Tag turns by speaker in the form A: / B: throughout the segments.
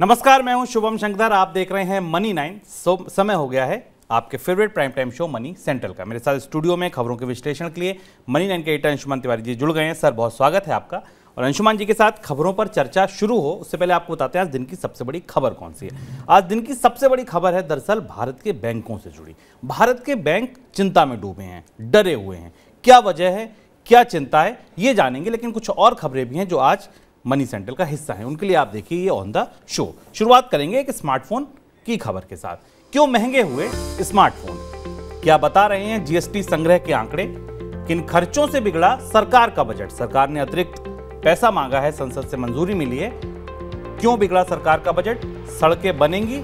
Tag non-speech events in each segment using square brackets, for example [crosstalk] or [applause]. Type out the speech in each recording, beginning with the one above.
A: नमस्कार मैं हूं शुभम शंकर आप देख रहे हैं मनी नाइन समय हो गया है आपके favourite prime time show money central का मेरे साथ स्टूडियो में खबरों के विश्लेषण के लिए मनी नाइन के एटर्न अंशुमन तिवारी जी जुड़ गए हैं सर बहुत स्वागत है आपका और अंशुमान जी के साथ खबरों पर चर्चा शुरू हो उससे पहले आपको बताते हैं आज दिन की सबसे बड़ी खबर कौन सी है आज दिन की सबसे बड़ी खबर है दरअसल भारत के बैंकों से जुड़ी भारत के बैंक चिंता में डूबे हैं डरे हुए हैं क्या वजह है क्या चिंता है ये जानेंगे लेकिन कुछ और खबरें भी हैं जो आज मनी सेंट्रल का हिस्सा है उनके लिए आप देखिए ये ऑन द शो शुरुआत करेंगे एक स्मार्टफोन की खबर के साथ क्यों महंगे हुए स्मार्टफोन क्या बता रहे हैं जीएसटी संग्रह के आंकड़े किन खर्चों से बिगड़ा सरकार का बजट सरकार ने अतिरिक्त पैसा मांगा है संसद से मंजूरी मिली है क्यों बिगड़ा सरकार का बजट सड़कें बनेंगी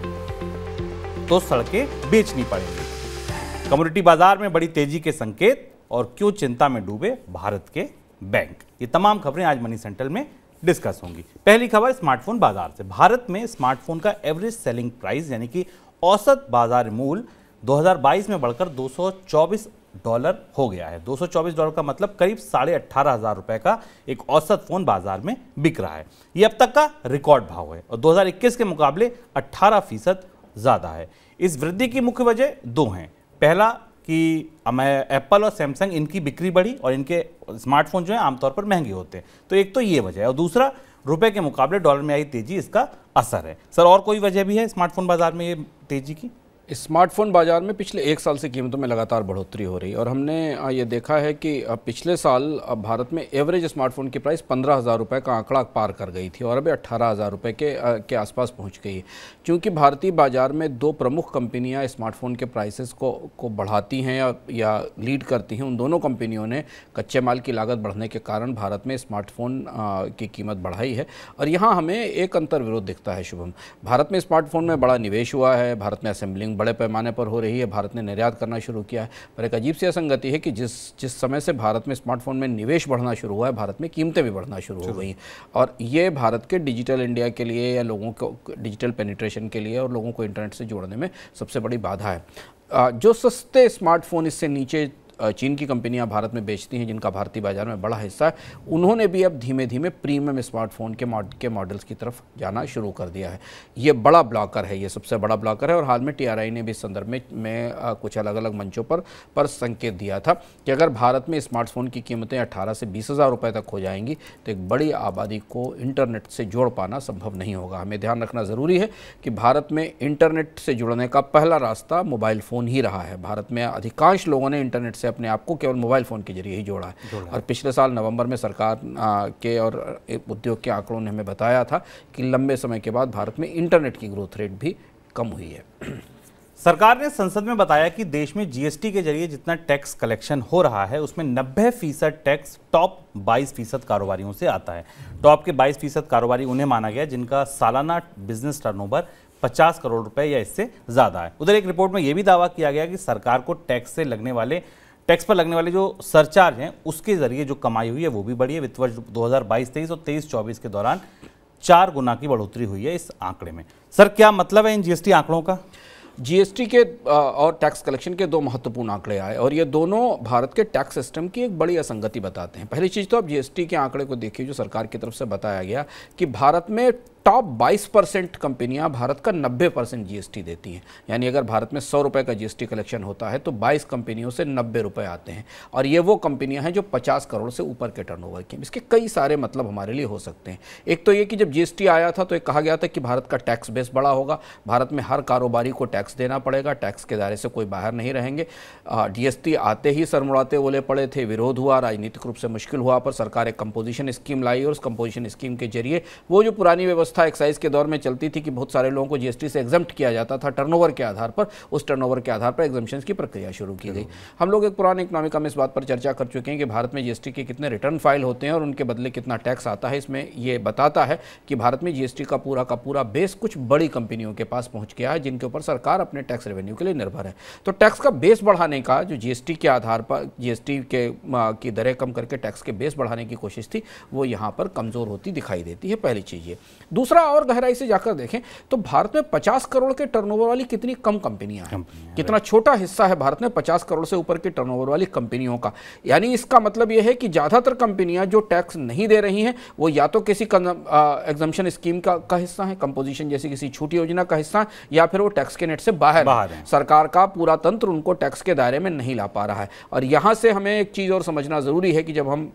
A: तो सड़कें बेचनी पड़ेंगी कम्युनिटी बाजार में बड़ी तेजी के संकेत और क्यों चिंता में डूबे भारत के बैंक ये तमाम खबरें आज मनी सेंट्रल में डिस्कस होंगी पहली खबर स्मार्टफोन बाजार से भारत में स्मार्टफोन का एवरेज सेलिंग प्राइस यानी कि औसत बाजार मूल्य 2022 में बढ़कर 224 डॉलर हो गया है 224 डॉलर का मतलब करीब साढ़े अट्ठारह हज़ार रुपये का एक औसत फ़ोन बाजार में बिक रहा है ये अब तक का रिकॉर्ड भाव है और 2021 के मुकाबले 18 फीसद ज़्यादा है इस वृद्धि की मुख्य वजह दो हैं पहला कि एप्पल और सैमसंग इनकी बिक्री बढ़ी और इनके स्मार्टफोन जो है आमतौर पर महंगे होते हैं तो एक तो ये वजह है और दूसरा रुपए के मुकाबले डॉलर में आई तेज़ी इसका असर है सर और कोई वजह भी है स्मार्टफोन बाज़ार
B: में ये तेज़ी की स्मार्टफोन बाज़ार में पिछले एक साल से कीमतों में लगातार बढ़ोतरी हो रही है और हमने ये देखा है कि पिछले साल भारत में एवरेज स्मार्टफोन की प्राइस पंद्रह हज़ार रुपये का आंकड़ा पार कर गई थी और अब अट्ठारह हज़ार रुपये के के आसपास पहुंच गई है क्योंकि भारतीय बाज़ार में दो प्रमुख कंपनियां स्मार्टफोन के प्राइसेस को को बढ़ाती हैं या, या लीड करती हैं उन दोनों कंपनियों ने कच्चे माल की लागत बढ़ने के कारण भारत में स्मार्टफोन की कीमत बढ़ाई है और यहाँ हमें एक अंतर विरोध दिखता है शुभम भारत में स्मार्टफोन में बड़ा निवेश हुआ है भारत में असेंबलिंग बड़े पैमाने पर हो रही है भारत ने निर्यात करना शुरू किया है पर एक अजीब सी असंगति है कि जिस जिस समय से भारत में स्मार्टफोन में निवेश बढ़ना शुरू हुआ है भारत में कीमतें भी बढ़ना शुरू हो गई और ये भारत के डिजिटल इंडिया के लिए या लोगों को डिजिटल पेनिट्रेशन के लिए और लोगों को इंटरनेट से जोड़ने में सबसे बड़ी बाधा है जो सस्ते स्मार्टफोन इससे नीचे चीन की कंपनियां भारत में बेचती हैं जिनका भारतीय बाजार में बड़ा हिस्सा है उन्होंने भी अब धीमे धीमे प्रीमियम स्मार्टफोन के मॉड के मॉडल्स की तरफ जाना शुरू कर दिया है ये बड़ा ब्लॉकर है ये सबसे बड़ा ब्लॉकर है और हाल में टी ने भी इस संदर्भ में, में कुछ अलग अलग मंचों पर पर संकेत दिया था कि अगर भारत में स्मार्टफोन की कीमतें अठारह से बीस हज़ार रुपये तक हो जाएंगी तो एक बड़ी आबादी को इंटरनेट से जोड़ पाना संभव नहीं होगा हमें ध्यान रखना ज़रूरी है कि भारत में इंटरनेट से जुड़ने का पहला रास्ता मोबाइल फ़ोन ही रहा है भारत में अधिकांश लोगों ने इंटरनेट से अपने आप को केवल मोबाइल फ़ोन के जरिए ही जोड़ा है जोड़ा और पिछले साल नवंबर में सरकार के और उद्योग के आंकड़ों ने हमें बताया था कि लंबे समय के बाद भारत में इंटरनेट की ग्रोथ रेट भी कम हुई है सरकार ने संसद में बताया कि देश में जीएसटी के जरिए जितना टैक्स कलेक्शन
A: हो रहा है उसमें 90 फीसद टैक्स टॉप 22 फीसद कारोबारियों से आता है टॉप के 22 फीसद कारोबारी उन्हें माना गया जिनका सालाना बिजनेस टर्नओवर 50 करोड़ रुपए या इससे ज़्यादा है उधर एक रिपोर्ट में यह भी दावा किया गया कि सरकार को टैक्स से लगने वाले टैक्स पर लगने वाले जो सरचार्ज हैं उसके जरिए जो कमाई हुई है वो भी बढ़ी है वित्त वर्ष 2022-23 और 23-24 के दौरान चार गुना की बढ़ोतरी हुई है इस आंकड़े में सर क्या मतलब है इन जीएसटी आंकड़ों
B: का जीएसटी के और टैक्स कलेक्शन के दो महत्वपूर्ण आंकड़े आए और ये दोनों भारत के टैक्स सिस्टम की एक बड़ी असंगति बताते हैं पहली चीज़ तो आप जीएसटी के आंकड़े को देखिए जो सरकार की तरफ से बताया गया कि भारत में टॉप 22 परसेंट कंपनियां भारत का 90 परसेंट जीएसटी देती हैं यानी अगर भारत में सौ रुपये का जीएसटी कलेक्शन होता है तो 22 कंपनियों से नब्बे रुपये आते हैं और ये वो कंपनियां हैं जो 50 करोड़ से ऊपर के टर्नओवर की इसके कई सारे मतलब हमारे लिए हो सकते हैं एक तो ये कि जब जीएसटी आया था तो एक कहा गया था कि भारत का टैक्स बेस बड़ा होगा भारत में हर कारोबारी को टैक्स देना पड़ेगा टैक्स के दायरे से कोई बाहर नहीं रहेंगे जी आते ही सरमुड़ाते ओले पड़े थे विरोध हुआ राजनीतिक रूप से मुश्किल हुआ पर सरकार एक कंपोजिशन स्कीम लाई और उस कंपोजिशन स्कीम के जरिए वो जो पुरानी व्यवस्था व्यवस्था एक्साइज के दौर में चलती थी कि बहुत सारे लोगों को जीएसटी से एग्जाम किया जाता था टर्नओवर के आधार पर उस टर्नओवर के आधार पर एग्जामेशन की प्रक्रिया शुरू की गई हम लोग एक पुराने इकोनॉमिक हम इस बात पर चर्चा कर चुके हैं कि भारत में जीएसटी के कितने रिटर्न फाइल होते हैं और उनके बदले कितना टैक्स आता है इसमें ये बताता है कि भारत में जीएसटी का पूरा का पूरा बेस कुछ बड़ी कंपनियों के पास पहुंच गया है जिनके ऊपर सरकार अपने टैक्स रेवेन्यू के लिए निर्भर है तो टैक्स का बेस बढ़ाने का जो जीएसटी के आधार पर जीएसटी के की दरें कम करके टैक्स के बेस बढ़ाने की कोशिश थी वो यहाँ पर कमज़ोर होती दिखाई देती है पहली चीज़ ये दूसरा और गहराई से जाकर देखें तो भारत में 50 करोड़ के टर्नओवर वाली कितनी कम कंपनियां हैं कितना छोटा हिस्सा है भारत में 50 करोड़ से ऊपर की टर्नओवर वाली कंपनियों का यानी इसका मतलब यह है कि ज़्यादातर कंपनियां जो टैक्स नहीं दे रही हैं वो या तो किसी एग्जामेशन स्कीम का, का हिस्सा है कंपोजिशन जैसी किसी छूट योजना का हिस्सा या फिर वो टैक्स के नेट से बाहर, सरकार का पूरा तंत्र उनको टैक्स के दायरे में नहीं ला पा रहा है और यहाँ से हमें एक चीज़ और समझना ज़रूरी है कि जब हम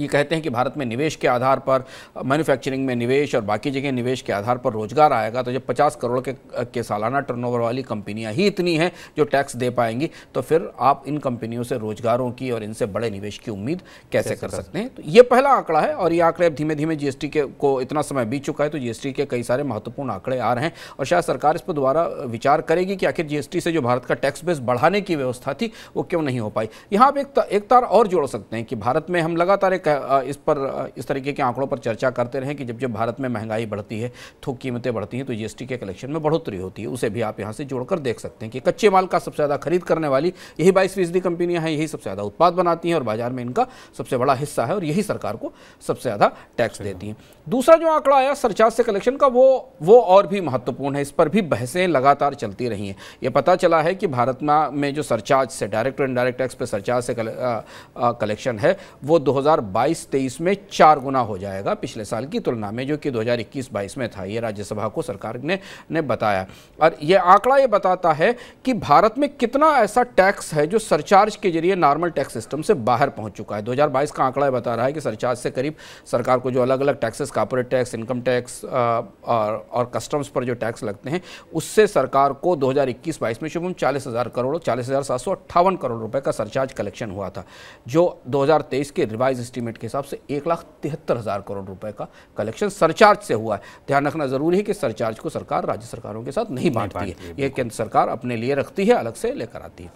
B: ये कहते हैं कि भारत में निवेश के आधार पर मैन्युफैक्चरिंग में निवेश और बाकी जगह निवेश के आधार पर रोजगार आएगा तो जब 50 करोड़ के के सालाना टर्नओवर वाली कंपनियां ही इतनी हैं जो टैक्स दे पाएंगी तो फिर आप इन कंपनियों से रोजगारों की और इनसे बड़े निवेश की उम्मीद कैसे, कैसे कर सकते, सकते हैं तो ये पहला आंकड़ा है और ये आंकड़े अब धीमे धीमे जीएसटी के को इतना समय बीत चुका है तो जीएसटी के कई सारे महत्वपूर्ण आंकड़े आ रहे हैं और शायद सरकार इस पर दोबारा विचार करेगी कि आखिर जीएसटी से जो भारत का टैक्स बेस बढ़ाने की व्यवस्था थी वो क्यों नहीं हो पाई यहाँ आप एक तार और जोड़ सकते हैं कि भारत में हम लगातार एक इस पर इस तरीके के आंकड़ों पर चर्चा करते रहें कि जब जब भारत में महंगाई बढ़ती है थोक कीमतें बढ़ती हैं तो जीएसटी के कलेक्शन में बढ़ोतरी होती है उसे भी आप यहाँ से जोड़कर देख सकते हैं कि कच्चे माल का सबसे ज़्यादा खरीद करने वाली यही बाईस फीसदी कंपनियाँ हैं यही सबसे ज़्यादा उत्पाद बनाती हैं और बाजार में इनका सबसे बड़ा हिस्सा है और यही सरकार को सबसे ज़्यादा टैक्स देती हैं दूसरा जो आंकड़ा आया सरचार्ज से कलेक्शन का वो वो और भी महत्वपूर्ण है इस पर भी बहसें लगातार चलती रही हैं ये पता चला है कि भारत में जो सरचार्ज से डायरेक्ट और इनडायरेक्ट टैक्स पर सरचार्ज से कलेक्शन है वो 2022-23 में चार गुना हो जाएगा पिछले साल की तुलना में जो कि 2021-22 में था ये राज्यसभा को सरकार ने ने बताया और ये आंकड़ा ये बताता है कि भारत में कितना ऐसा टैक्स है जो सरचार्ज के जरिए नॉर्मल टैक्स सिस्टम से बाहर पहुंच चुका है 2022 का आंकड़ा बता रहा है कि सरचार्ज से करीब सरकार को जो अलग अलग taxes corporate tax income tax और, और कस्टम्स पर जो टैक्स लगते हैं उससे सरकार को दो हज़ार में शुभम चालीस हज़ार करोड़ चालीस हज़ार सात सौ अट्ठावन करोड़ रुपए का सरचार्ज कलेक्शन हुआ था जो 2023 के रिवाइज स्टीम एस्टीमेट के हिसाब से एक लाख तिहत्तर हज़ार करोड़ रुपए का कलेक्शन सरचार्ज से हुआ है ध्यान रखना ज़रूरी है कि सरचार्ज को सरकार राज्य सरकारों के साथ नहीं बांटती है ये केंद्र सरकार अपने लिए रखती है अलग से लेकर आती है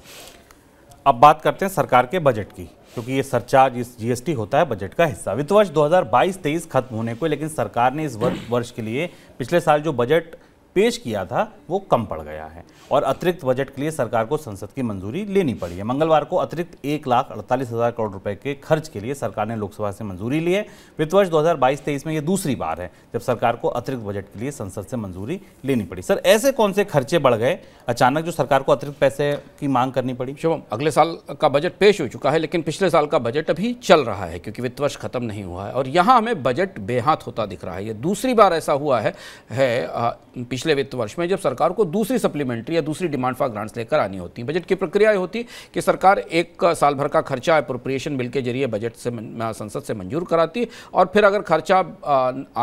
B: अब बात करते हैं सरकार
A: के बजट की क्योंकि ये सरचार्ज इस जीएसटी होता है बजट का हिस्सा वित्त वर्ष 2022-23 खत्म होने को लेकिन सरकार ने इस वर्ष के लिए पिछले साल जो बजट पेश किया था वो कम पड़ गया है और अतिरिक्त बजट के लिए सरकार को संसद की मंजूरी लेनी पड़ी है मंगलवार को अतिरिक्त एक लाख अड़तालीस हज़ार करोड़ रुपए के खर्च के लिए सरकार ने लोकसभा से मंजूरी ली है वित्त वर्ष 2022-23 में ये दूसरी बार है जब सरकार को अतिरिक्त बजट के लिए संसद से मंजूरी लेनी पड़ी सर ऐसे कौन से खर्चे
B: बढ़ गए अचानक जो सरकार को अतिरिक्त पैसे की मांग करनी पड़ी शुभम अगले साल का बजट पेश हो चुका है लेकिन पिछले साल का बजट अभी चल रहा है क्योंकि वित्त वर्ष खत्म नहीं हुआ है और यहाँ हमें बजट बेहाथ होता दिख रहा है ये दूसरी बार ऐसा हुआ है, है पिछले पिछले वित्त वर्ष में जब सरकार को दूसरी सप्लीमेंट्री या दूसरी डिमांड फॉर ग्रांट्स लेकर आनी होती बजट की प्रक्रिया होती कि सरकार एक साल भर का खर्चा अप्रोप्रिएशन बिल के जरिए बजट से संसद से मंजूर कराती और फिर अगर खर्चा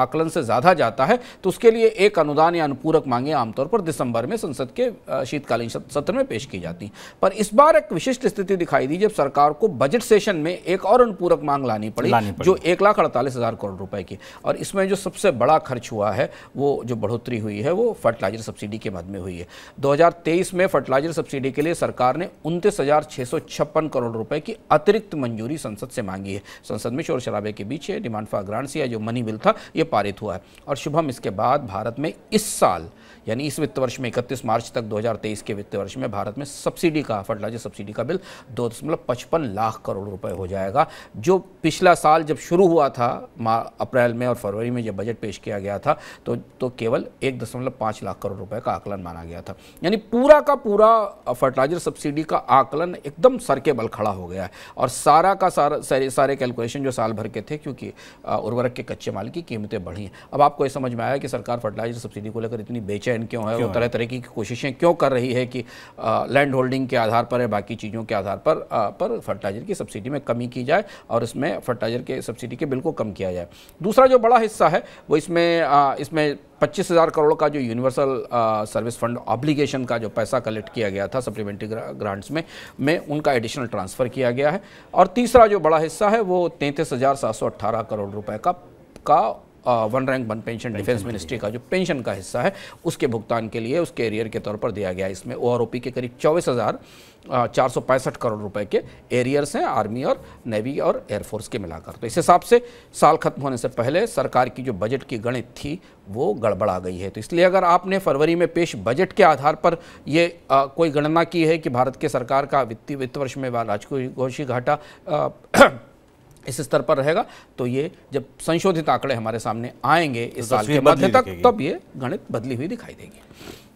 B: आकलन से ज़्यादा जाता है तो उसके लिए एक अनुदान या अनुपूरक मांगे आमतौर पर दिसंबर में संसद के शीतकालीन सत्र में पेश की जाती पर इस बार एक विशिष्ट स्थिति दिखाई दी जब सरकार को बजट सेशन में एक और अनुपूरक मांग लानी पड़ी, लानी पड़ी। जो एक लाख अड़तालीस हज़ार करोड़ रुपए की और इसमें जो सबसे बड़ा खर्च हुआ है वो जो बढ़ोतरी हुई है वो फर्टिलाइजर सब्सिडी के मद में हुई है 2023 में फर्टिलाइजर सब्सिडी के लिए सरकार ने उनतीस करोड़ रुपए की अतिरिक्त मंजूरी संसद से मांगी है संसद में शोर शराबे के बीच डिमांड फॉर ग्रांट्स या जो मनी बिल था ये पारित हुआ है और शुभम इसके बाद भारत में इस साल यानी इस वित्त वर्ष में इकतीस मार्च तक 2023 के वित्त वर्ष में भारत में सब्सिडी का फर्टिलाइजर सब्सिडी का बिल दो दशमलव पचपन लाख करोड़ रुपए हो जाएगा जो पिछला साल जब शुरू हुआ था अप्रैल में और फरवरी में जब बजट पेश किया गया था तो तो केवल एक दशमलव पाँच लाख करोड़ रुपए का आकलन माना गया था यानी पूरा का पूरा फर्टिलाइजर सब्सिडी का आकलन एकदम सर के बल खड़ा हो गया है और सारा का सारा सारे कैलकुलेशन जो साल भर के थे क्योंकि उर्वरक के कच्चे माल की कीमतें बढ़ी अब आपको ये समझ में आया कि सरकार फर्टिलाइजर सब्सिडी को लेकर इतनी बेचैन एंड क्यों है क्यों वो तरह तरह की कोशिशें क्यों कर रही है कि लैंड होल्डिंग के आधार पर है बाकी चीज़ों के आधार पर आ, पर फर्टिलाइजर की सब्सिडी में कमी की जाए और इसमें फर्टिलाइजर के सब्सिडी के बिल को कम किया जाए दूसरा जो बड़ा हिस्सा है वो इसमें आ, इसमें 25,000 करोड़ का जो यूनिवर्सल सर्विस फंड ऑब्लिगेशन का जो पैसा कलेक्ट किया गया था सप्लीमेंट्री ग्रांट्स में में उनका एडिशनल ट्रांसफ़र किया गया है और तीसरा जो बड़ा हिस्सा है वो तैंतीस करोड़ रुपए का का one rank one pension defence ministry का जो पेंशन का हिस्सा है उसके भुगतान के लिए उसके एरियर के तौर पर दिया गया इसमें ओ के करीब चौबीस हज़ार चार सौ पैंसठ करोड़ रुपए के एरियर्स हैं आर्मी और नेवी और एयरफोर्स के मिलाकर तो इस हिसाब से साल खत्म होने से पहले सरकार की जो बजट की गणित थी वो गड़बड़ा गई है तो इसलिए अगर आपने फरवरी में पेश बजट के आधार पर ये आ, कोई गणना की है कि भारत के सरकार का वित्तीय वित्त वर्ष में राजकोषीय घाटा इस स्तर पर रहेगा तो ये जब संशोधित आंकड़े हमारे सामने आएंगे इस तो साल के मध्य तक तब ये गणित बदली हुई दिखाई देगी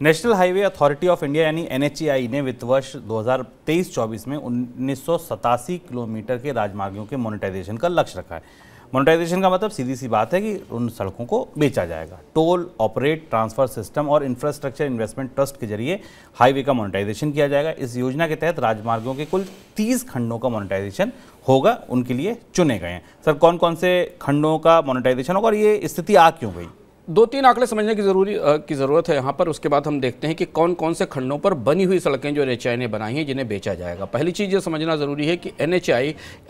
B: national
A: highway authority of India यानी एन ने वित्त वर्ष 2023-24 में उन्नीस किलोमीटर के राजमार्गों के मोनिटाइजेशन का लक्ष्य रखा है मोनिटाइजेशन का मतलब सीधी सी बात है कि उन सड़कों को बेचा जाएगा टोल ऑपरेट ट्रांसफर सिस्टम और इंफ्रास्ट्रक्चर इन्वेस्टमेंट ट्रस्ट के जरिए हाईवे का मोनिटाइजेशन किया जाएगा इस योजना के तहत राजमार्गों के कुल 30 खंडों का मोनिटाइजेशन होगा उनके लिए चुने गए हैं सर कौन कौन से खंडों का मोनिटाइजेशन होगा और ये स्थिति आ क्यों गई
B: दो तीन आंकड़े समझने की जरूरी की ज़रूरत है यहाँ पर उसके बाद हम देखते हैं कि कौन कौन से खंडों पर बनी हुई सड़कें जो एन ने बनाई हैं जिन्हें बेचा जाएगा पहली चीज़ ये समझना ज़रूरी है कि एन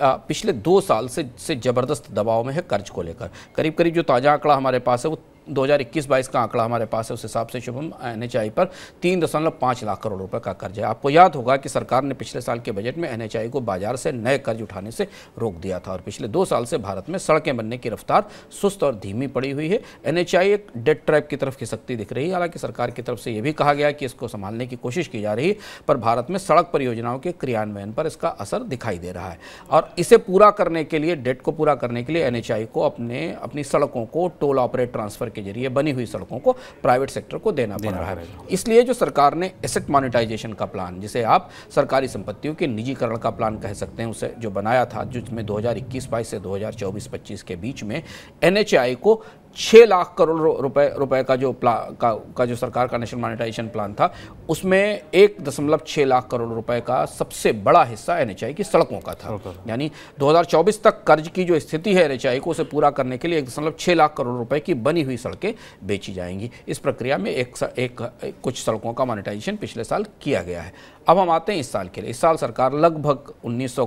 B: पिछले दो साल से से ज़बरदस्त दबाव में है कर्ज को लेकर करीब करीब जो ताज़ा आंकड़ा हमारे पास है वो 2021-22 का आंकड़ा हमारे पास है उस हिसाब से शुभम एन पर तीन दशमलव पाँच लाख करोड़ रुपए का कर्ज है आपको याद होगा कि सरकार ने पिछले साल के बजट में एन को बाजार से नए कर्ज उठाने से रोक दिया था और पिछले दो साल से भारत में सड़कें बनने की रफ्तार सुस्त और धीमी पड़ी हुई है एन एक डेट ट्रैप की तरफ खिसकती दिख रही है हालांकि सरकार की तरफ से यह भी कहा गया कि इसको संभालने की कोशिश की जा रही है पर भारत में सड़क परियोजनाओं के क्रियान्वयन पर इसका असर दिखाई दे रहा है और इसे पूरा करने के लिए डेट को पूरा करने के लिए एन को अपने अपनी सड़कों को टोल ऑपरेट ट्रांसफर के के जरिए बनी हुई सड़कों को प्राइवेट सेक्टर को देना पड़ रहा है इसलिए जो सरकार ने एसेट मोनिटाइजेशन का प्लान जिसे आप सरकारी संपत्तियों के निजीकरण का प्लान कह सकते हैं उसे जो बनाया था जिसमें दो हज़ार इक्कीस बाईस से दो हज़ार चौबीस पच्चीस के बीच में एन को छः लाख करोड़ रुपए रुपए का जो प्ला का, का जो सरकार का नेशनल मॉनिटाइजेशन प्लान था उसमें एक दशमलव छः लाख करोड़ रुपए का सबसे बड़ा हिस्सा एन की सड़कों का था यानी 2024 तक कर्ज की जो स्थिति है एन को उसे पूरा करने के लिए एक दशमलव छः लाख करोड़ रुपए की बनी हुई सड़कें बेची जाएंगी इस प्रक्रिया में एक, एक, एक कुछ सड़कों का मॉनिटाइजेशन पिछले साल किया गया है अब हम आते हैं इस साल के लिए इस साल सरकार लगभग 1900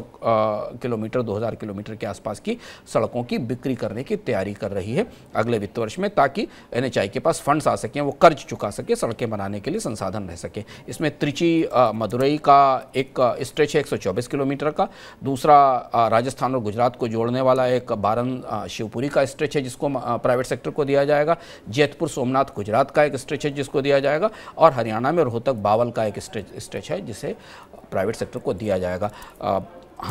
B: किलोमीटर 2000 किलोमीटर के आसपास की सड़कों की बिक्री करने की तैयारी कर रही है अगले वित्त वर्ष में ताकि एन के पास फंड्स आ सकें वो कर्ज चुका सके सड़कें बनाने के लिए संसाधन रह सकें इसमें त्रिची मदुरई का एक स्ट्रेच है एक किलोमीटर का दूसरा राजस्थान और गुजरात को जोड़ने वाला एक बारन शिवपुरी का स्ट्रेच है जिसको प्राइवेट सेक्टर को दिया जाएगा जैतपुर सोमनाथ गुजरात का एक स्ट्रेच है जिसको दिया जाएगा और हरियाणा में रोहतक बावल का एक स्ट्रेच है जिसे प्राइवेट सेक्टर को दिया जाएगा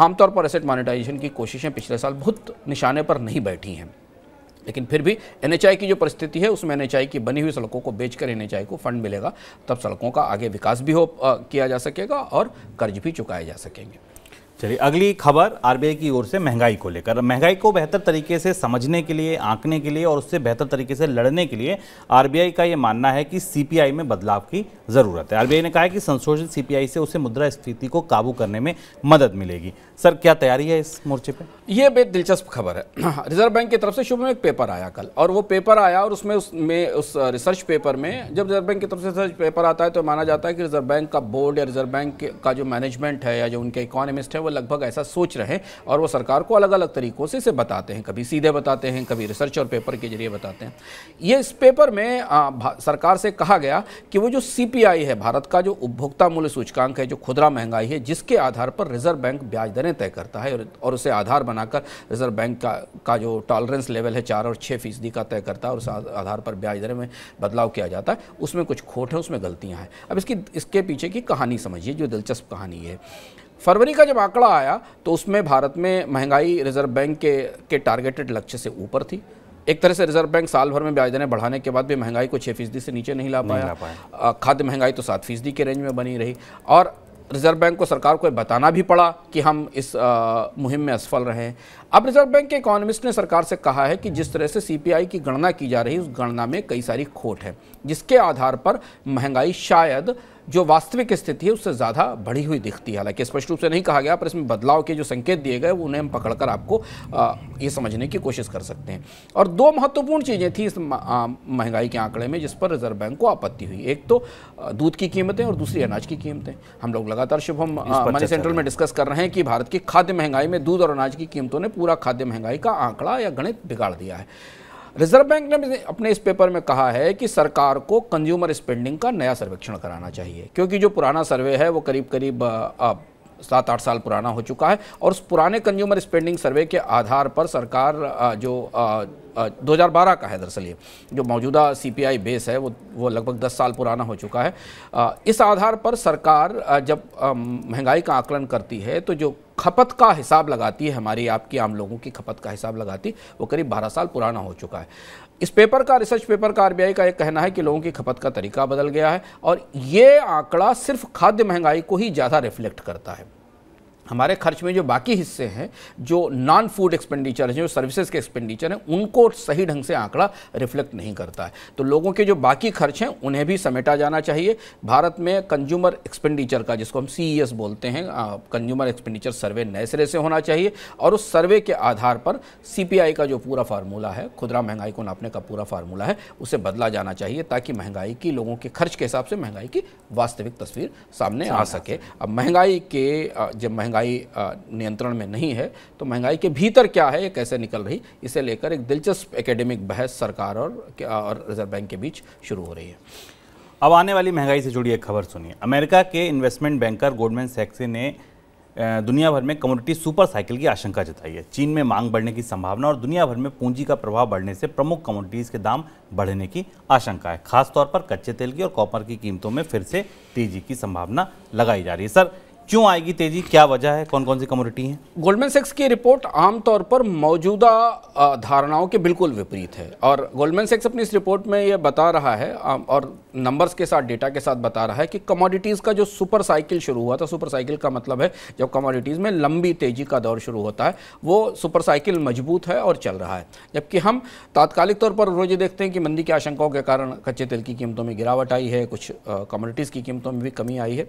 B: आमतौर पर एसेट मोनिटाइजेशन की कोशिशें पिछले साल बहुत निशाने पर नहीं बैठी हैं लेकिन फिर भी एन की जो परिस्थिति है उसमें एन की बनी हुई सड़कों को बेचकर एन को फंड मिलेगा तब सड़कों का आगे विकास भी हो आ, किया जा सकेगा और कर्ज भी चुकाए जा सकेंगे चलिए
A: अगली खबर आरबीआई की ओर से महंगाई को लेकर महंगाई को बेहतर तरीके से समझने के लिए आंकने के लिए और उससे बेहतर तरीके से लड़ने के लिए आरबीआई का ये मानना है कि सीपीआई में बदलाव की ज़रूरत है आरबीआई ने कहा है कि संशोधित सीपीआई से उसे स्थिति को काबू करने में मदद मिलेगी सर
B: क्या तैयारी है इस मोर्चे पे ये बे दिलचस्प खबर है [clears throat] रिजर्व बैंक की तरफ से शुभ में एक पेपर आया कल और वो पेपर आया और उसमें उसमें उस रिसर्च पेपर में जब रिजर्व बैंक की तरफ से रिसर्च पेपर आता है तो माना जाता है कि रिजर्व बैंक का बोर्ड या रिजर्व बैंक का जो मैनेजमेंट है या जो उनके इकोनॉमिस्ट है वो लगभग ऐसा सोच रहे हैं और वो सरकार को अलग अलग तरीकों से इसे बताते हैं कभी सीधे बताते हैं कभी रिसर्च और पेपर के जरिए बताते हैं ये इस पेपर में सरकार से कहा गया कि वो जो सी है भारत का जो उपभोक्ता मूल्य सूचकांक है जो खुदरा महंगाई है जिसके आधार पर रिजर्व बैंक ब्याज दरें दरें तय करता है और उसे आधार बनाकर रिजर्व बैंक का का जो टॉलरेंस लेवल है चार और छः फीसदी का तय करता है और उस आधार पर ब्याज दरें में बदलाव किया जाता है उसमें कुछ खोट है उसमें गलतियाँ हैं अब इसकी इसके पीछे की कहानी समझिए जो दिलचस्प कहानी है फरवरी का जब आंकड़ा आया तो उसमें भारत में महंगाई रिजर्व बैंक के के टारगेटेड लक्ष्य से ऊपर थी एक तरह से रिजर्व बैंक साल भर में ब्याज दरें बढ़ाने के बाद भी महंगाई को छः फीसदी से नीचे नहीं ला पाया, पाया। खाद्य महंगाई तो सात फीसदी के रेंज में बनी रही और रिज़र्व बैंक को सरकार को बताना भी पड़ा कि हम इस मुहिम में असफल रहे हैं अब रिज़र्व बैंक के इकोनॉमिस्ट ने सरकार से कहा है कि जिस तरह से सीपीआई की गणना की जा रही है उस गणना में कई सारी खोट है जिसके आधार पर महंगाई शायद जो वास्तविक स्थिति है उससे ज़्यादा बढ़ी हुई दिखती है हालांकि स्पष्ट रूप से नहीं कहा गया पर इसमें बदलाव के जो संकेत दिए गए वो उन्हें हम पकड़कर आपको ये समझने की कोशिश कर सकते हैं और दो महत्वपूर्ण चीज़ें थी इस महंगाई के आंकड़े में जिस पर रिजर्व बैंक को आपत्ति हुई एक तो दूध की कीमतें और दूसरी अनाज की कीमतें हम लोग लगातार शुभम मनी सेंट्रल में डिस्कस कर रहे हैं कि भारत की खाद्य महंगाई में दूध और अनाज की कीमतों ने पूरा खाद्य महंगाई का आंकड़ा या गणित बिगाड़ दिया है रिजर्व बैंक ने अपने इस पेपर में कहा है कि सरकार को कंज्यूमर स्पेंडिंग का नया सर्वेक्षण कराना चाहिए क्योंकि जो पुराना सर्वे है वो करीब करीब सात आठ साल पुराना हो चुका है और उस पुराने कंज्यूमर स्पेंडिंग सर्वे के आधार पर सरकार जो 2012 का है दरअसल ये जो मौजूदा सीपीआई बेस है वो वो लगभग 10 साल पुराना हो चुका है इस आधार पर सरकार जब महंगाई का आकलन करती है तो जो खपत का हिसाब लगाती है हमारी आपकी आम लोगों की खपत का हिसाब लगाती वो करीब बारह साल पुराना हो चुका है इस पेपर का रिसर्च पेपर का आरबीआई का एक कहना है कि लोगों की खपत का तरीका बदल गया है और ये आंकड़ा सिर्फ खाद्य महंगाई को ही ज़्यादा रिफ्लेक्ट करता है हमारे खर्च में जो बाकी हिस्से हैं जो नॉन फूड एक्सपेंडिचर हैं जो सर्विसेज के एक्सपेंडिचर हैं उनको सही ढंग से आंकड़ा रिफ्लेक्ट नहीं करता है तो लोगों के जो बाकी खर्च हैं उन्हें भी समेटा जाना चाहिए भारत में कंज्यूमर एक्सपेंडिचर का जिसको हम सी e बोलते हैं कंज्यूमर एक्सपेंडिचर सर्वे नए सिरे से होना चाहिए और उस सर्वे के आधार पर सी का जो पूरा फार्मूला है खुदरा महंगाई को नापने का पूरा फार्मूला है उसे बदला जाना चाहिए ताकि महंगाई की लोगों के खर्च के हिसाब से महंगाई की वास्तविक तस्वीर सामने आ सके अब महंगाई के जब महंगाई महंगाई नियंत्रण में नहीं है तो महंगाई के भीतर क्या है ये कैसे निकल रही इसे लेकर एक दिलचस्प एकेडमिक बहस सरकार और और रिजर्व बैंक के बीच शुरू हो रही है
A: अब आने वाली महंगाई से जुड़ी एक खबर सुनिए अमेरिका के इन्वेस्टमेंट बैंकर गोल्डमैन सैक्से ने दुनिया भर में कमोडिटी सुपर साइकिल की आशंका जताई है चीन में मांग बढ़ने की संभावना और दुनिया भर में पूंजी का प्रभाव बढ़ने से प्रमुख कमोडिटीज़ के दाम बढ़ने की आशंका है खासतौर पर कच्चे तेल की और कॉपर की कीमतों में फिर से तेजी की संभावना लगाई जा रही है सर क्यों आएगी तेजी क्या वजह है कौन कौन सी कमोडिटी है
B: गोल्डमैन सेक्स की रिपोर्ट आमतौर पर मौजूदा धारणाओं के बिल्कुल विपरीत है और गोल्डमैन सेक्स अपनी इस रिपोर्ट में यह बता रहा है और नंबर्स के साथ डेटा के साथ बता रहा है कि कमोडिटीज़ का जो सुपर साइकिल शुरू हुआ था सुपर साइकिल का मतलब है जब कमोडिटीज़ में लंबी तेजी का दौर शुरू होता है वो सुपर साइकिल मजबूत है और चल रहा है जबकि हम तात्कालिक तौर पर रोज़ देखते हैं कि मंदी की आशंकाओं के कारण कच्चे तेल की कीमतों में गिरावट आई है कुछ कमोडिटीज़ की कीमतों में भी कमी आई है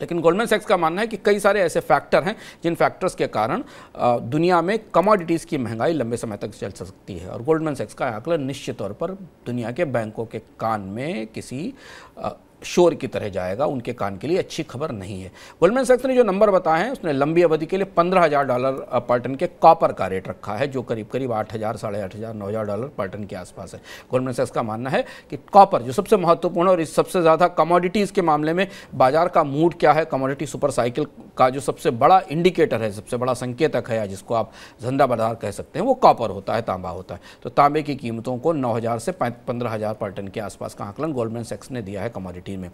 B: लेकिन गोल्डमैन सेक्स का मानना है कि कई सारे ऐसे फैक्टर हैं जिन फैक्टर्स के कारण दुनिया में कमोडिटीज़ की महंगाई लंबे समय तक चल सकती है और गोल्डमैन सेक्स का आकलन निश्चित तौर पर दुनिया के बैंकों के कान में किसी शोर की तरह जाएगा उनके कान के लिए अच्छी खबर नहीं है गोल्डमैन सेक्स ने जो नंबर बताए हैं उसने लंबी अवधि के लिए पंद्रह हज़ार डॉलर पर टन के कॉपर का रेट रखा है जो करीब करीब आठ हज़ार साढ़े आठ हज़ार नौ हज़ार डॉलर पर टन के आसपास है गोल्डमैन सेक्स का मानना है कि कॉपर जो सबसे महत्वपूर्ण और इस सबसे ज़्यादा कमोडिटीज़ के मामले में बाजार का मूड क्या है कमोडिटी सुपर साइकिल का जो सबसे बड़ा इंडिकेटर है सबसे बड़ा संकेतक है या जिसको आप धंधा बाजार कह सकते हैं वो कॉपर होता है तांबा होता है तो तांबे की कीमतों को नौ से पंद्रह हज़ार पर टन के आसपास का आंकलन गोल्डमैन सेक्स ने दिया है कमोडिटी 2019 में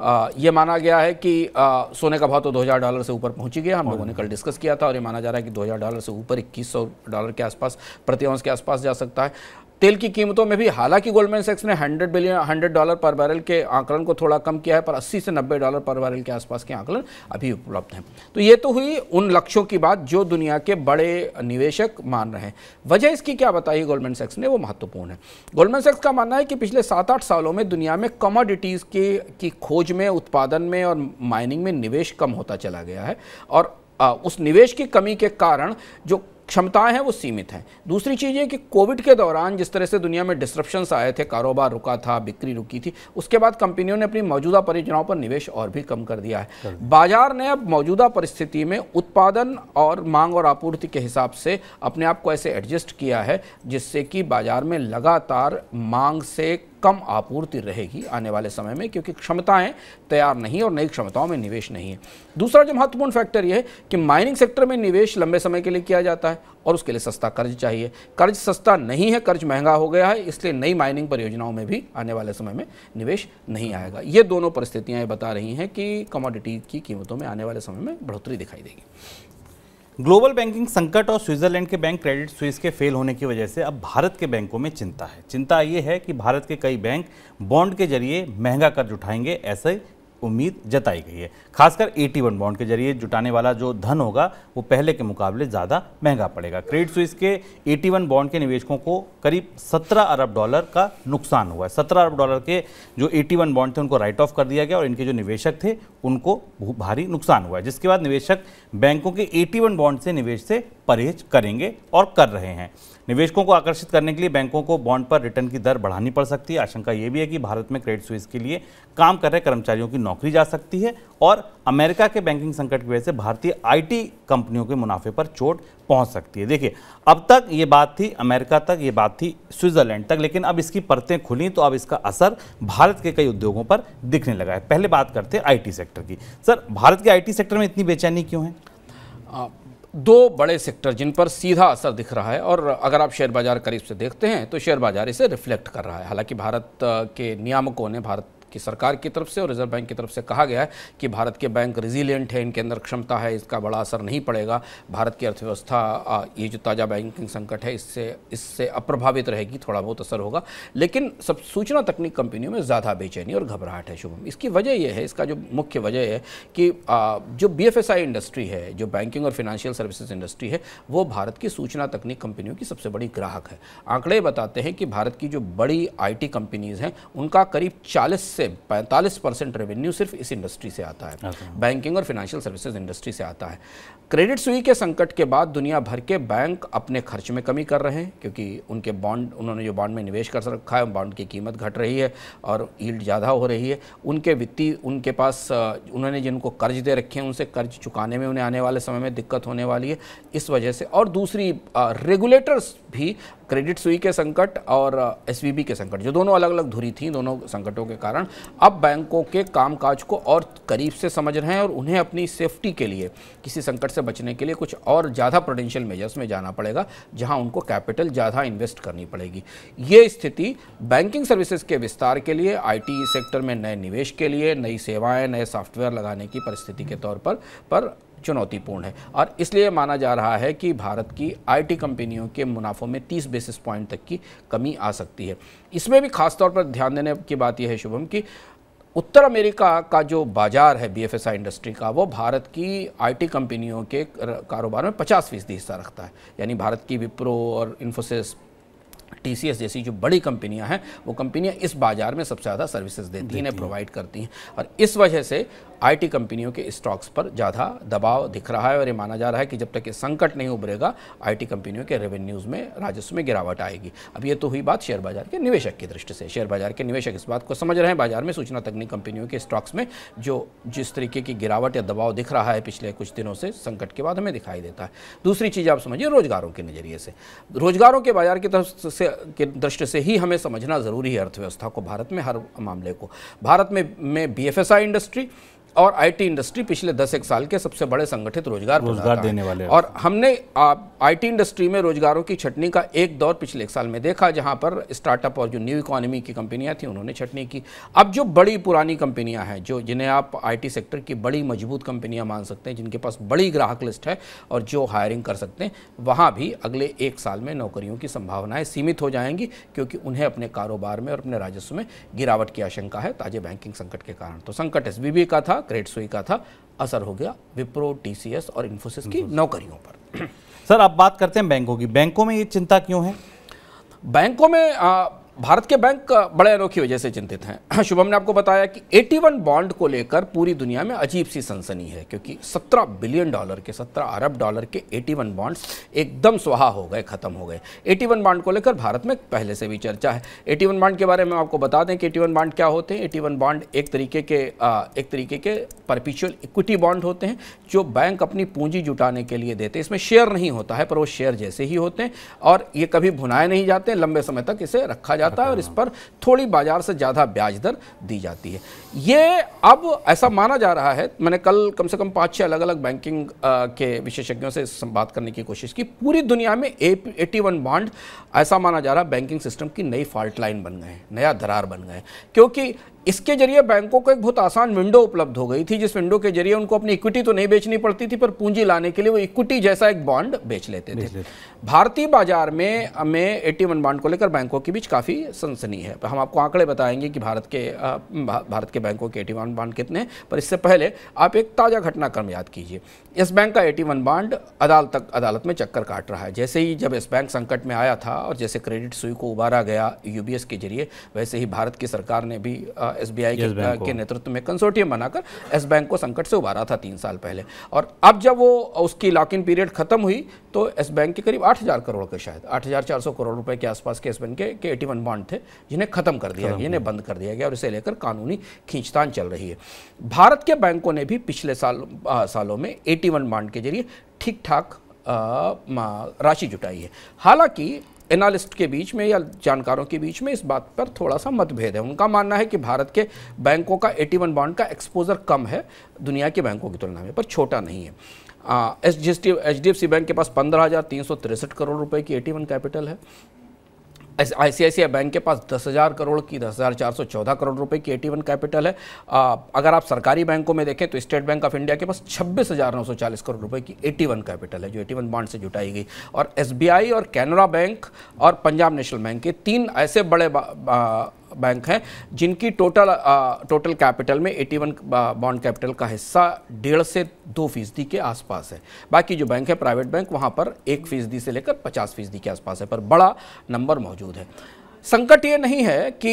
B: आ, ये माना गया है कि आ, सोने का भाव तो 2000 डॉलर से ऊपर पहुंच गया हम लोगों ने कल डिस्कस किया था और ये माना जा रहा है कि 2000 डॉलर से ऊपर 2100 डॉलर के आसपास प्रति के आसपास जा सकता है तेल की कीमतों में भी हालांकि गोल्डमैन सेक्स ने 100 बिलियन 100 डॉलर पर बैरल के आंकलन को थोड़ा कम किया है पर 80 से 90 डॉलर पर बैरल के आसपास के आंकलन अभी उपलब्ध हैं तो ये तो हुई उन लक्ष्यों की बात जो दुनिया के बड़े निवेशक मान रहे हैं वजह इसकी क्या बताई गोल्डमैन सेक्स ने वो महत्वपूर्ण है गोल्डमैन सेक्स का मानना है कि पिछले सात आठ सालों में दुनिया में कमोडिटीज़ की, की खोज में उत्पादन में और माइनिंग में निवेश कम होता चला गया है और आ, उस निवेश की कमी के कारण जो क्षमताएं हैं वो सीमित हैं दूसरी चीज़ ये कि कोविड के दौरान जिस तरह से दुनिया में डिस्ट्रप्शंस आए थे कारोबार रुका था बिक्री रुकी थी उसके बाद कंपनियों ने अपनी मौजूदा परियोजनाओं पर निवेश और भी कम कर दिया है बाजार ने अब मौजूदा परिस्थिति में उत्पादन और मांग और आपूर्ति के हिसाब से अपने आप को ऐसे एडजस्ट किया है जिससे कि बाजार में लगातार मांग से कम आपूर्ति रहेगी आने वाले समय में क्योंकि क्षमताएं तैयार नहीं और नई क्षमताओं में निवेश नहीं है दूसरा जो महत्वपूर्ण फैक्टर यह है कि माइनिंग सेक्टर में निवेश लंबे समय के लिए किया जाता है और उसके लिए सस्ता कर्ज चाहिए कर्ज सस्ता नहीं है कर्ज महंगा हो गया है इसलिए नई माइनिंग परियोजनाओं में भी आने वाले समय में निवेश नहीं आएगा ये दोनों परिस्थितियाँ बता रही हैं कि कमोडिटी की कीमतों में आने वाले समय में बढ़ोतरी दिखाई देगी
A: ग्लोबल बैंकिंग संकट और स्विट्जरलैंड के बैंक क्रेडिट स्विस के फेल होने की वजह से अब भारत के बैंकों में चिंता है चिंता ये है कि भारत के कई बैंक बॉन्ड के जरिए महंगा कर्ज उठाएंगे ऐसे उम्मीद जताई गई है खासकर टी वन बॉन्ड के जरिए जुटाने वाला जो धन होगा वो पहले के मुकाबले ज़्यादा महंगा पड़ेगा क्रेडिट स्विस के टी वन बॉन्ड के निवेशकों को करीब सत्रह अरब डॉलर का नुकसान हुआ है सत्रह अरब डॉलर के जो टी वन बॉन्ड थे उनको राइट ऑफ कर दिया गया और इनके जो निवेशक थे उनको भारी नुकसान हुआ है जिसके बाद निवेशक बैंकों के टी वन बॉन्ड से निवेश से परहेज करेंगे और कर रहे हैं निवेशकों को आकर्षित करने के लिए बैंकों को बॉन्ड पर रिटर्न की दर बढ़ानी पड़ सकती है आशंका ये भी है कि भारत में क्रेडिट स्विस के लिए काम कर रहे कर्मचारियों की नौकरी जा सकती है और अमेरिका के बैंकिंग संकट की वजह से भारतीय आईटी कंपनियों के मुनाफे पर चोट पहुंच सकती है देखिए अब तक ये बात थी अमेरिका तक ये बात थी स्विट्जरलैंड तक लेकिन अब इसकी परतें खुली तो अब इसका असर भारत के कई उद्योगों पर दिखने लगा है पहले
B: बात करते हैं आई सेक्टर की सर भारत के आई सेक्टर में इतनी बेचैनी क्यों है दो बड़े सेक्टर जिन पर सीधा असर दिख रहा है और अगर आप शेयर बाज़ार करीब से देखते हैं तो शेयर बाज़ार इसे रिफ्लेक्ट कर रहा है हालांकि भारत के नियामकों ने भारत कि सरकार की तरफ से और रिजर्व बैंक की तरफ से कहा गया है कि भारत के बैंक रिजिलियंट है इनके अंदर क्षमता है इसका बड़ा असर नहीं पड़ेगा भारत की अर्थव्यवस्था ये जो ताज़ा बैंकिंग संकट है इससे इससे अप्रभावित रहेगी थोड़ा बहुत असर होगा लेकिन सब सूचना तकनीक कंपनियों में ज़्यादा बेचैनी और घबराहट है शुभम इसकी वजह यह है इसका जो मुख्य वजह है कि जो बी इंडस्ट्री है जो बैंकिंग और फाइनेंशियल सर्विसेज इंडस्ट्री है वो भारत की सूचना तकनीक कंपनियों की सबसे बड़ी ग्राहक है आंकड़े बताते हैं कि भारत की जो बड़ी आईटी कंपनीज हैं उनका करीब 40 से से 45 परसेंट रेवेन्यू सिर्फ इस इंडस्ट्री से आता है बैंकिंग अच्छा। और फाइनेंशियल सर्विसेज इंडस्ट्री से आता है क्रेडिट सुई के संकट के बाद दुनिया भर के बैंक अपने खर्च में कमी कर रहे हैं क्योंकि उनके बॉन्ड उन्होंने जो बॉन्ड में निवेश कर रखा है बॉन्ड की कीमत घट रही है और ईल्ड ज़्यादा हो रही है उनके वित्तीय उनके पास उन्होंने जिनको कर्ज दे रखे हैं उनसे कर्ज चुकाने में उन्हें आने वाले समय में दिक्कत होने वाली है इस वजह से और दूसरी रेगुलेटर्स भी क्रेडिट सुई के संकट और एस के संकट जो दोनों अलग अलग धुरी थी दोनों संकटों के कारण अब बैंकों के कामकाज को और करीब से समझ रहे हैं और उन्हें अपनी सेफ्टी के लिए किसी संकट से बचने के लिए कुछ और ज़्यादा प्रोडेंशियल मेजर्स में जाना पड़ेगा जहां उनको कैपिटल ज़्यादा इन्वेस्ट करनी पड़ेगी ये स्थिति बैंकिंग सर्विसेज के विस्तार के लिए आई सेक्टर में नए निवेश के लिए नई सेवाएँ नए सॉफ्टवेयर लगाने की परिस्थिति के तौर पर पर चुनौतीपूर्ण है और इसलिए माना जा रहा है कि भारत की आईटी कंपनियों के मुनाफों में 30 बेसिस पॉइंट तक की कमी आ सकती है इसमें भी खासतौर पर ध्यान देने की बात यह है शुभम कि उत्तर अमेरिका का जो बाज़ार है बी इंडस्ट्री का वो भारत की आईटी कंपनियों के कारोबार में 50 फीसदी हिस्सा रखता है यानी भारत की विप्रो और इन्फोसिस टी जैसी जो बड़ी कंपनियां हैं वो कंपनियां इस बाज़ार में सबसे ज़्यादा सर्विसेज देती हैं प्रोवाइड करती हैं और इस वजह से आईटी कंपनियों के स्टॉक्स पर ज़्यादा दबाव दिख रहा है और ये माना जा रहा है कि जब तक ये संकट नहीं उभरेगा आईटी कंपनियों के रेवेन्यूज़ में राजस्व में गिरावट आएगी अब ये तो हुई बात शेयर बाजार के निवेशक की दृष्टि से शेयर बाजार के निवेशक इस बात को समझ रहे हैं बाजार में सूचना तकनीक कंपनियों के स्टॉक्स में जो जिस तरीके की गिरावट या दबाव दिख रहा है पिछले कुछ दिनों से संकट के बाद हमें दिखाई देता है दूसरी चीज़ आप समझिए रोजगारों के नज़रिए से रोजगारों के बाजार की तरफ से के दृष्टि से ही हमें समझना ज़रूरी है अर्थव्यवस्था को भारत में हर मामले को भारत में में बी इंडस्ट्री और आईटी इंडस्ट्री पिछले दस एक साल के सबसे बड़े संगठित रोजगार रोजगार देने वाले और हमने आईटी इंडस्ट्री में रोजगारों की छटनी का एक दौर पिछले एक साल में देखा जहां पर स्टार्टअप और जो न्यू इकोनॉमी की कंपनियां थी उन्होंने छटनी की अब जो बड़ी पुरानी कंपनियां हैं जो जिन्हें आप आई सेक्टर की बड़ी मजबूत कंपनियां मान सकते हैं जिनके पास बड़ी ग्राहक लिस्ट है और जो हायरिंग कर सकते हैं वहाँ भी अगले एक साल में नौकरियों की संभावनाएं सीमित हो जाएंगी क्योंकि उन्हें अपने कारोबार में और अपने राजस्व में गिरावट की आशंका है ताजे बैंकिंग संकट के कारण तो संकट एस का था क्रेडिट सुई का था असर हो गया विप्रो टीसीएस और इन्फोसिस की नौकरियों पर सर अब बात करते हैं बैंकों की बैंकों में ये चिंता क्यों है बैंकों में आ, भारत के बैंक बड़े अनोखी वजह से चिंतित हैं हाँ, शुभम ने आपको बताया कि 81 बॉन्ड को लेकर पूरी दुनिया में अजीब सी सनसनी है क्योंकि 17 बिलियन डॉलर के 17 अरब डॉलर के 81 बॉन्ड्स एकदम स्वाहा हो गए खत्म हो गए 81 बॉन्ड को लेकर भारत में पहले से भी चर्चा है 81 बॉन्ड के बारे में आपको बता दें कि एटी बॉन्ड क्या होते हैं एटी बॉन्ड एक तरीके के एक तरीके के परपिचुअल इक्विटी बॉन्ड होते हैं जो बैंक अपनी पूंजी जुटाने के लिए देते हैं इसमें शेयर नहीं होता है पर वो शेयर जैसे ही होते हैं और ये कभी भुनाए नहीं जाते लंबे समय तक इसे रखा जाता जाता है और इस पर थोड़ी बाजार से ज़्यादा ब्याज दर दी जाती है ये अब ऐसा माना जा रहा है मैंने कल कम से कम पाँच छः अलग अलग बैंकिंग के विशेषज्ञों से बात करने की कोशिश की पूरी दुनिया में एटी वन बॉन्ड ऐसा माना जा रहा है बैंकिंग सिस्टम की नई फॉल्ट लाइन बन गए नया दरार बन गए क्योंकि इसके जरिए बैंकों को एक बहुत आसान विंडो उपलब्ध हो गई थी जिस विंडो के जरिए उनको अपनी इक्विटी तो नहीं बेचनी पड़ती थी पर पूंजी लाने के लिए वो इक्विटी जैसा एक बॉन्ड बेच लेते थे भारतीय बाजार में हमें एटी बॉन्ड को लेकर बैंकों के बीच काफ़ी सनसनी है हम आपको आंकड़े बताएंगे कि भारत के भारत के बैंकों के एटी बॉन्ड कितने पर इससे पहले आप एक ताज़ा घटनाक्रम याद कीजिए इस बैंक का एटी बॉन्ड अदालत तक अदालत में चक्कर काट रहा है जैसे ही जब इस बैंक संकट में आया था और जैसे क्रेडिट सुई को उबारा गया यूबीएस के जरिए वैसे ही भारत की सरकार ने भी एस के, के नेतृत्व में कंसोर्टियम बनाकर एस बैंक को संकट से उबारा था तीन साल पहले और अब जब वो उसकी लॉक इन पीरियड खत्म हुई तो एस बैंक के करीब आठ हज़ार करोड़ के शायद आठ हज़ार चार सौ करोड़ रुपए के आसपास के एस बैंक के, के एटी वन बॉन्ड थे जिन्हें खत्म कर दिया गया इन्हें बंद कर दिया गया और इसे लेकर कानूनी खींचतान चल रही है भारत के बैंकों ने भी पिछले साल आ, सालों में एटी वन बॉन्ड के जरिए ठीक ठाक राशि जुटाई है हालांकि एनालिस्ट के बीच में या जानकारों के बीच में इस बात पर थोड़ा सा मतभेद है उनका मानना है कि भारत के बैंकों का 81 बॉन्ड का एक्सपोजर कम है दुनिया के बैंकों की तुलना में पर छोटा नहीं है H D H D F C bank के पास पंद्रह हज़ार तीन सौ तिरसठ करोड़ रुपए की एटी वन कैपिटल है आई बैंक के पास दस हज़ार करोड़ की दस हज़ार चार सौ चौदह करोड़ रुपए की एटी वन कैपिटल है आ, अगर आप सरकारी बैंकों में देखें तो स्टेट बैंक ऑफ इंडिया के पास छब्बीस हज़ार नौ सौ चालीस करोड़ रुपए की एटी वन कैपिटल है जो एटी वन बॉन्ड से जुटाई गई और एस बी आई और कैनरा बैंक और पंजाब नेशनल बैंक के तीन ऐसे बड़े बैंक हैं जिनकी टोटल आ, टोटल कैपिटल में 81 बॉन्ड कैपिटल का हिस्सा डेढ़ से दो फीसदी के आसपास है बाकी जो बैंक है प्राइवेट बैंक वहाँ पर एक फीसदी से लेकर पचास फीसदी के आसपास है पर बड़ा नंबर मौजूद है संकट ये नहीं है कि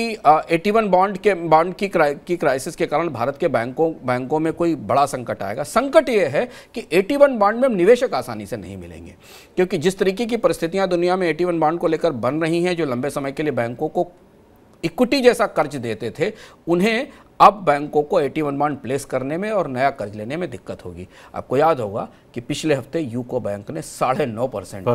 B: एटी वन बॉन्ड के बॉन्ड की क्राइ, की क्राइसिस के कारण भारत के बैंकों बैंकों में कोई बड़ा संकट आएगा संकट ये है कि एटी वन बॉन्ड में निवेशक आसानी से नहीं मिलेंगे क्योंकि जिस तरीके की परिस्थितियां दुनिया में एटी वन बॉन्ड को लेकर बन रही हैं जो लंबे समय के लिए बैंकों को इक्विटी जैसा कर्ज देते थे उन्हें अब बैंकों को एटी वन बॉन्ड प्लेस करने में और नया कर्ज लेने में दिक्कत होगी आपको याद होगा कि पिछले हफ्ते यूको बैंक ने साढ़े नौ परसेंट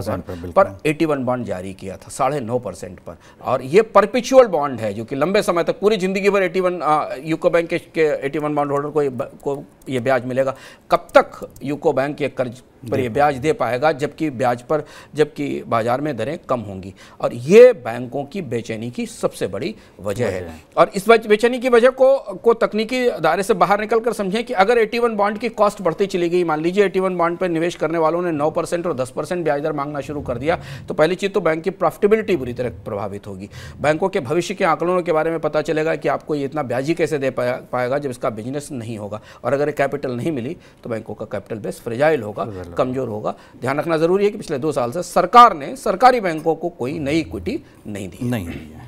B: पर, एटी वन बॉन्ड जारी किया था साढ़े नौ परसेंट पर और ये परपिचुअल बॉन्ड है जो कि लंबे समय तक पूरी जिंदगी भर एटी वन यूको बैंक के एटी वन बॉन्ड होल्डर को को ये ब्याज मिलेगा कब तक यूको बैंक ये कर्ज पर ये ब्याज दे पाएगा जबकि ब्याज पर जबकि बाजार में दरें कम होंगी और ये बैंकों की बेचैनी की सबसे बड़ी वजह है।, और इस बेचैनी की वजह को को तकनीकी दायरे से बाहर निकल कर समझें कि अगर 81 बॉन्ड की कॉस्ट बढ़ती चली गई मान लीजिए 81 बॉन्ड पर निवेश करने वालों ने 9 परसेंट और 10 परसेंट ब्याज दर मांगना शुरू कर दिया तो पहली चीज़ तो बैंक की प्रॉफिटेबिलिटी बुरी तरह प्रभावित होगी बैंकों के भविष्य के आंकड़ों के बारे में पता चलेगा कि आपको ये इतना ब्याज ही कैसे दे पाएगा जब इसका बिजनेस नहीं होगा और अगर कैपिटल नहीं मिली तो बैंकों का कैपिटल बेस फ्रेजाइल होगा कमज़ोर होगा ध्यान रखना ज़रूरी है कि पिछले दो साल से सरकार ने सरकारी बैंकों को कोई नई इक्विटी नहीं दी नहीं दी है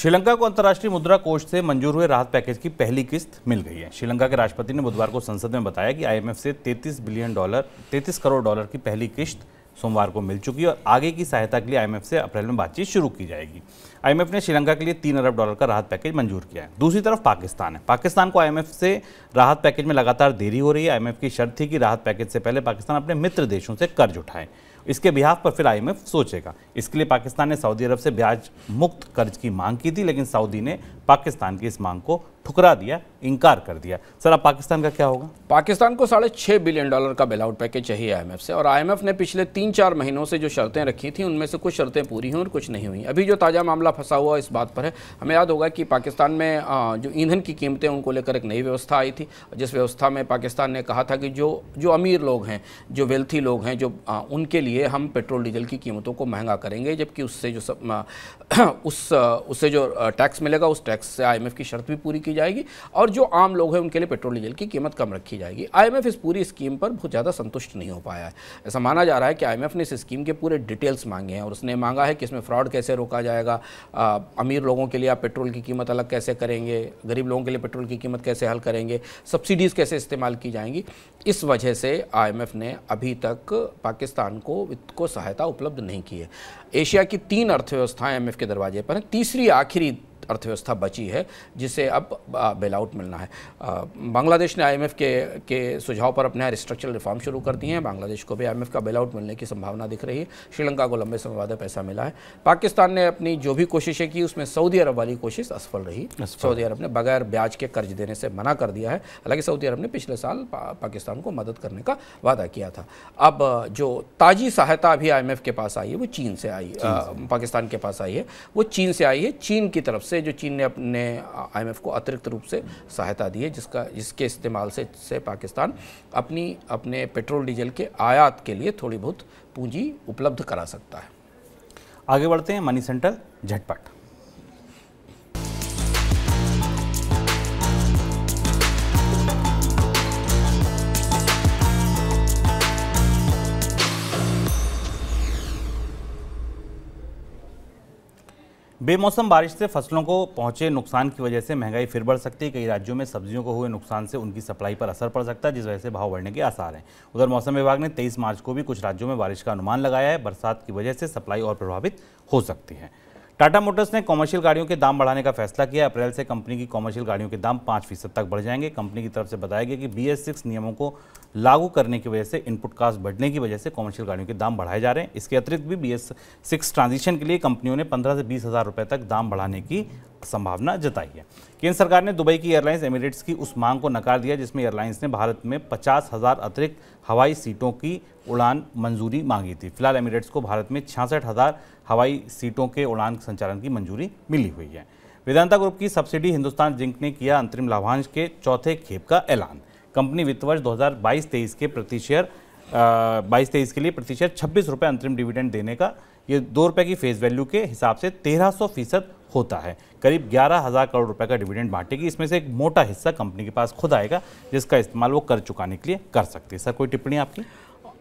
A: श्रीलंका को अंतर्राष्ट्रीय मुद्रा कोष से मंजूर हुए राहत पैकेज की पहली किस्त मिल गई है श्रीलंका के राष्ट्रपति ने बुधवार को संसद में बताया कि आईएमएफ से 33 बिलियन डॉलर 33 करोड़ डॉलर की पहली किस्त सोमवार को मिल चुकी है और आगे की सहायता के लिए आईएमएफ से अप्रैल में बातचीत शुरू की जाएगी आईएमएफ ने श्रीलंका के लिए तीन अरब डॉलर का राहत पैकेज मंजूर किया है दूसरी तरफ पाकिस्तान है पाकिस्तान को आईएमएफ से राहत पैकेज में लगातार देरी हो रही है आईएमएफ की शर्त थी कि राहत पैकेज से पहले पाकिस्तान अपने मित्र देशों से कर्ज उठाए इसके बिहार पर फिर आई सोचेगा इसके लिए पाकिस्तान ने सऊदी अरब से ब्याज मुक्त कर्ज की मांग की थी लेकिन सऊदी ने पाकिस्तान की इस मांग को ठुकरा दिया इंकार
B: कर दिया सर अब पाकिस्तान का क्या होगा पाकिस्तान को साढ़े छः बिलियन डॉलर का बेलआउट पैकेज चाहिए आईएमएफ से और आईएमएफ ने पिछले तीन चार महीनों से जो शर्तें रखी थी उनमें से कुछ शर्तें पूरी हुई और कुछ नहीं हुई अभी जो ताज़ा मामला फंसा हुआ इस बात पर है हमें याद होगा कि पाकिस्तान में जो ईंधन की कीमतें उनको लेकर एक नई व्यवस्था आई थी जिस व्यवस्था में पाकिस्तान ने कहा था कि जो जो अमीर लोग हैं जो वेल्थी लोग हैं जो उनके लिए हम पेट्रोल डीजल की कीमतों को महंगा करेंगे जबकि उससे जो [clears throat] उससे जो टैक्स मिलेगा उस टैक्स से आई की शर्त भी पूरी की की जाएगी और जो आम लोग हैं उनके लिए पेट्रोल डीजल की कीमत कम रखी जाएगी आई इस पूरी स्कीम पर बहुत ज़्यादा संतुष्ट नहीं हो पाया है ऐसा माना जा रहा है कि आई ने इस स्कीम के पूरे डिटेल्स मांगे हैं और उसने मांगा है कि इसमें फ्रॉड कैसे रोका जाएगा अमीर लोगों के लिए आप पेट्रोल की कीमत अलग कैसे करेंगे गरीब लोगों के लिए पेट्रोल की कीमत कैसे हल करेंगे सब्सिडीज़ कैसे इस्तेमाल की जाएंगी इस वजह से आईएमएफ ने अभी तक पाकिस्तान को वित्त को सहायता उपलब्ध नहीं की है एशिया की तीन अर्थव्यवस्थाएं एमएफ के दरवाजे पर हैं तीसरी आखिरी अर्थव्यवस्था बची है जिसे अब बेलआउट मिलना है बांग्लादेश ने आईएमएफ के के सुझाव पर अपने स्ट्रक्चरल रिफॉर्म शुरू कर दिए हैं बांग्लादेश को भी आईएमएफ का बेलआउट मिलने की संभावना दिख रही है श्रीलंका को लंबे समय बाद पैसा मिला है पाकिस्तान ने अपनी जो भी कोशिशें की उसमें सऊदी अरब वाली कोशिश असफल रही सऊदी अरब ने बगैर ब्याज के कर्ज देने से मना कर दिया है हालांकि सऊदी अरब ने पिछले साल पाकिस्तान को मदद करने का वादा किया था अब जो ताजी सहायता अभी आईएमएफ के पास आई है वो चीन से आई चीन आ, पाकिस्तान के पास आई है वो चीन से आई है चीन की तरफ से जो चीन ने अपने आईएमएफ को अतिरिक्त रूप से सहायता दी है जिसका जिसके इस्तेमाल से से पाकिस्तान अपनी अपने पेट्रोल डीजल के आयात के लिए थोड़ी बहुत पूंजी उपलब्ध करा सकता है आगे बढ़ते हैं मनी सेंटर
A: झटपट बेमौसम बारिश से फसलों को पहुंचे नुकसान की वजह से महंगाई फिर बढ़ सकती है कई राज्यों में सब्जियों को हुए नुकसान से उनकी सप्लाई पर असर पड़ सकता है जिस वजह से भाव बढ़ने के आसार हैं उधर मौसम विभाग ने 23 मार्च को भी कुछ राज्यों में बारिश का अनुमान लगाया है बरसात की वजह से सप्लाई और प्रभावित हो सकती है टाटा मोटर्स ने कॉमर्शियल गाड़ियों के दाम बढ़ाने का फैसला किया अप्रैल से कंपनी की कॉमर्शियल गाड़ियों के दाम पाँच फीसद तक बढ़ जाएंगे कंपनी की तरफ से बताया गया कि बी एस सिक्स नियमों को लागू करने की वजह से इनपुट कास्ट बढ़ने की वजह से कॉमर्शियल गाड़ियों के दाम बढ़ाए जा रहे हैं इसके अतिरिक्त भी बी एस सिक्स ट्रांजिशन के लिए कंपनियों ने पंद्रह से बीस हज़ार रुपये तक दाम बढ़ाने की संभावना जताई है केंद्र सरकार ने दुबई की एयरलाइंस एमिरेट्स की उस मांग को नकार दिया जिसमें एयरलाइंस ने भारत में पचास हज़ार अतिरिक्त हवाई सीटों की उड़ान मंजूरी मांगी थी फिलहाल एमिरेट्स को भारत में छियासठ हज़ार हवाई सीटों के उड़ान संचालन की मंजूरी मिली हुई है वेदांता ग्रुप की सब्सिडी हिंदुस्तान जिंक ने किया अंतरिम लाभांश के चौथे खेप का ऐलान कंपनी वित्त वर्ष 2022-23 के प्रति शेयर बाईस तेईस के लिए प्रति शेयर छब्बीस रुपये अंतरिम डिविडेंड देने का ये दो रुपये की फेस वैल्यू के हिसाब से तेरह सौ फीसद होता है करीब ग्यारह हज़ार करोड़ रुपए का डिविडेंड बांटेगी इसमें से एक मोटा हिस्सा कंपनी के पास खुद आएगा जिसका इस्तेमाल वो कर चुकाने के लिए कर सकती है सर कोई टिप्पणी आपकी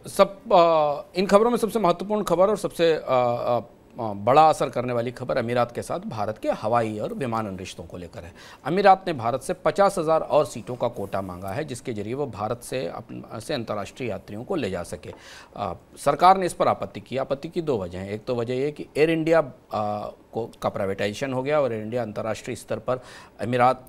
A: सब
B: आ, इन खबरों में सबसे महत्वपूर्ण खबर और सबसे आ, आ, बड़ा असर करने वाली खबर अमीरात के साथ भारत के हवाई और विमानन रिश्तों को लेकर है अमीरात ने भारत से पचास हज़ार और सीटों का कोटा मांगा है जिसके जरिए वो भारत से अपने से अंतर्राष्ट्रीय यात्रियों को ले जा सके आ, सरकार ने इस पर आपत्ति की आपत्ति की दो वजह हैं एक तो वजह यह कि एयर इंडिया आ, को का प्राइवेटाइजेशन हो गया और एयर इंडिया अंतर्राष्ट्रीय स्तर पर अमीरात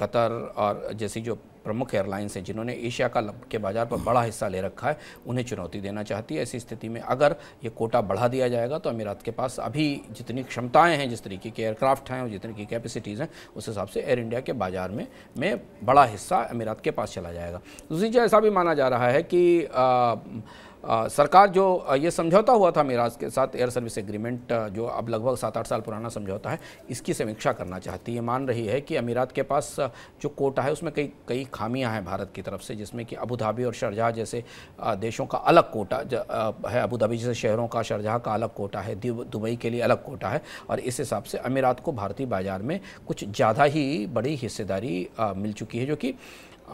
B: कतर और जैसी जो प्रमुख एयरलाइंस हैं जिन्होंने एशिया का के बाजार पर बड़ा हिस्सा ले रखा है उन्हें चुनौती देना चाहती है ऐसी स्थिति में अगर ये कोटा बढ़ा दिया जाएगा तो अमीरात के पास अभी जितनी क्षमताएं हैं जिस तरीके के एयरक्राफ्ट हैं और जितनी की कैपेसिटीज़ हैं उस हिसाब से एयर इंडिया के बाजार में में बड़ा हिस्सा अमीरात के पास चला जाएगा दूसरी चीज़ ऐसा भी माना जा रहा है कि आ, आ, सरकार जो ये समझौता हुआ था मिराज के साथ एयर सर्विस एग्रीमेंट जो अब लगभग सात आठ साल पुराना समझौता है इसकी समीक्षा करना चाहती है मान रही है कि अमीरात के पास जो कोटा है उसमें कई कई खामियां हैं भारत की तरफ से जिसमें कि अबू धाबी और शरजाह जैसे देशों का अलग कोटा है अबू धाबी जैसे शहरों का शरजहा का अलग कोटा है दुबई के लिए अलग कोटा है और इस हिसाब से अमीरात को भारतीय बाजार में कुछ ज़्यादा ही बड़ी हिस्सेदारी मिल चुकी है जो कि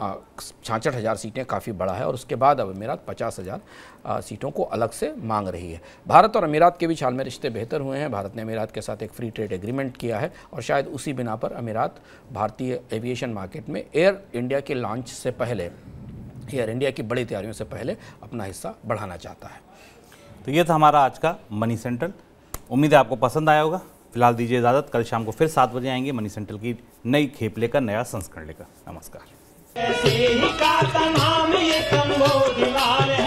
B: छाछठ हज़ार सीटें काफ़ी बड़ा है और उसके बाद अब अमीरात पचास हज़ार सीटों को अलग से मांग रही है भारत और अमीरात के बीच हाल में रिश्ते बेहतर हुए हैं भारत ने अमीरात के साथ एक फ्री ट्रेड एग्रीमेंट किया है और शायद उसी बिना पर अमीरात भारतीय एविएशन मार्केट में एयर इंडिया के लॉन्च से पहले एयर इंडिया की बड़ी तैयारियों से पहले अपना हिस्सा बढ़ाना
A: चाहता है तो ये था हमारा आज का मनी सेंट्रल उम्मीद है आपको पसंद आया होगा फिलहाल दीजिए इजाज़त कल शाम को फिर सात बजे आएंगे मनी सेंट्रल की नई खेप लेकर नया संस्करण लेकर नमस्कार ऐसे ही का नाम ये तंगो है